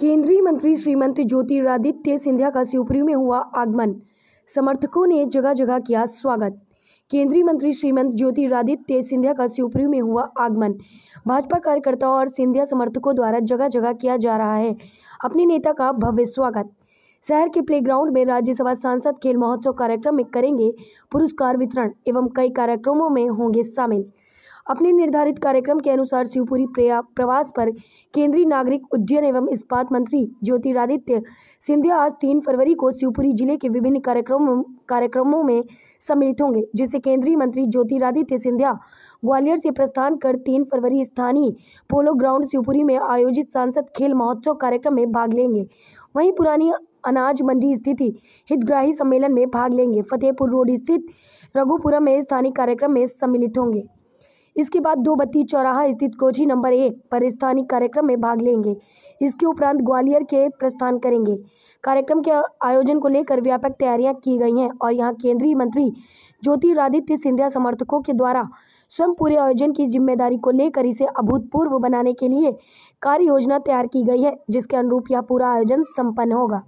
केंद्रीय मंत्री श्रीमंत ज्योतिरादित्य सिंधिया का शिवपुरी में हुआ आगमन समर्थकों ने जगह जगह किया स्वागत केंद्रीय मंत्री श्रीमंत ज्योतिरादित्य सिंधिया का शिवपुरी में हुआ आगमन भाजपा कार्यकर्ताओं और सिंधिया समर्थकों द्वारा जगह जगह किया जा रहा है अपने नेता का भव्य स्वागत शहर के प्लेग्राउंड में राज्यसभा सांसद खेल महोत्सव कार्यक्रम में करेंगे पुरस्कार वितरण एवं कई कार्यक्रमों में होंगे शामिल अपने निर्धारित कार्यक्रम के अनुसार शिवपुरी प्रवास पर केंद्रीय नागरिक उड्डयन एवं इस्पात मंत्री ज्योतिरादित्य सिंधिया आज तीन फरवरी को शिवपुरी जिले के विभिन्न कार्यक्रमों कार्यक्रमों में सम्मिलित होंगे जिसे केंद्रीय मंत्री ज्योतिरादित्य सिंधिया ग्वालियर से प्रस्थान कर तीन फरवरी स्थानीय पोलो ग्राउंड शिवपुरी में आयोजित सांसद खेल महोत्सव कार्यक्रम में भाग लेंगे वहीं पुरानी अनाज मंडी स्थित हितग्राही सम्मेलन में भाग लेंगे फतेहपुर रोड स्थित रघुपुरम में स्थानीय कार्यक्रम में सम्मिलित होंगे इसके बाद दो बत्ती चौराहा स्थित कोठी नंबर एक पर स्थानीय कार्यक्रम में भाग लेंगे इसके उपरांत ग्वालियर के प्रस्थान करेंगे कार्यक्रम के आयोजन को लेकर व्यापक तैयारियां की गई हैं और यहाँ केंद्रीय मंत्री ज्योतिरादित्य सिंधिया समर्थकों के द्वारा स्वयं पूरे आयोजन की जिम्मेदारी को लेकर इसे अभूतपूर्व बनाने के लिए कार्य योजना तैयार की गई है जिसके अनुरूप यह पूरा आयोजन सम्पन्न होगा